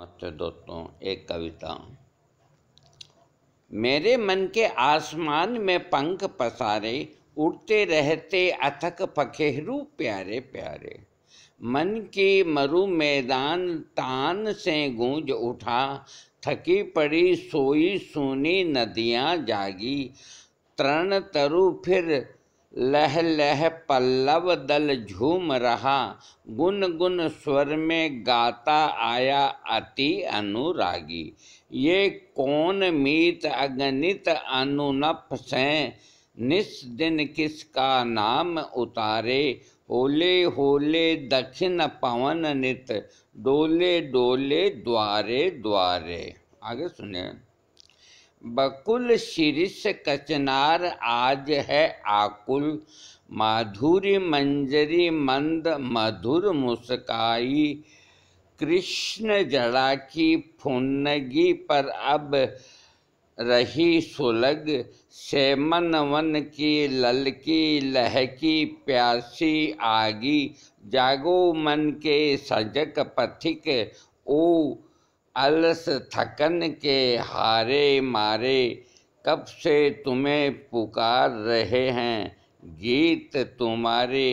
नमस्ते दोस्तों एक कविता मेरे मन के आसमान में पंख पसारे उड़ते रहते अथक पखेरू प्यारे प्यारे मन की मरु मैदान तान से गूंज उठा थकी पड़ी सोई सूनी नदियाँ जागी तरण तरु फिर लह लह पल्लव दल झूम रहा गुन गुन स्वर में गाता आया अति अनुरागी ये कौन मीत अगणित अनुनप से निस दिन किसका नाम उतारे होले होले दक्षिण पवन नित डोले डोले द्वारे द्वारे आगे सुने बकुल शीर्ष कचनार आज है आकुल माधुरी मंजरी मंद मधुर मुस्काई कृष्ण जड़ा की फुन्नगी पर अब रही सुलग सेमन वन की ललकी लहकी प्यासी आगी जागो मन के सजग पथिक ओ अलस थकन के हारे मारे कब से तुम्हें पुकार रहे हैं गीत तुम्हारे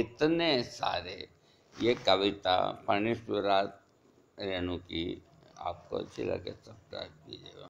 इतने सारे ये कविता फणीश्वरा रेणु की आपको अच्छी लगे सब्सक्राइब कीजिएगा